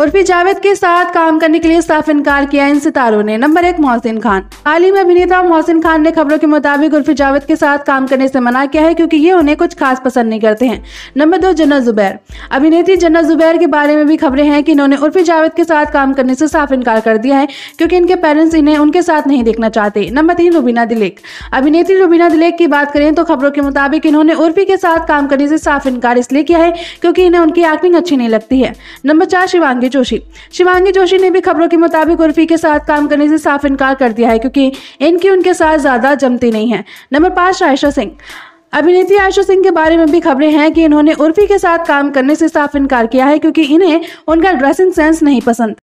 और फिर जावेद के साथ काम करने के लिए साफ इनकार किया इन सितारों ने नंबर एक मोहसिन खान हाल ही में अभिनेता मोहसिन खान ने खबरों के मुताबिक उर्फी जावेद के साथ काम करने से मना किया है क्योंकि ये उन्हें कुछ खास पसंद नहीं करते हैं नंबर दो जन्ना जुबैर अभिनेत्री जन्ना जुबैर के बारे में भी खबरें हैं कि इन्होंने उर्फी जावेद के साथ काम करने से साफ इनकार कर दिया है क्योंकि इनके पेरेंट्स इन्हें उनके साथ नहीं देखना चाहते नंबर तीन रुबीना दिलेक अभिनेत्री रुबीना दिलेक की बात करें तो खबरों के मुताबिक इन्होंने उर्फी के साथ काम करने से साफ इनकार इसलिए किया है क्योंकि इन्हें उनकी एक्टिंग अच्छी नहीं लगती है नंबर चार शिवांगी शिवांगी जोशी शिवांगी जोशी ने भी खबरों के मुताबिक उर्फी के साथ काम करने से साफ इनकार कर दिया है क्योंकि इनकी उनके साथ ज्यादा जमती नहीं है नंबर पांच आयशा सिंह अभिनेत्री आयशा सिंह के बारे में भी खबरें हैं कि इन्होंने उर्फी के साथ काम करने से साफ इनकार किया है क्योंकि इन्हें उनका ड्रेसिंग सेंस नहीं पसंद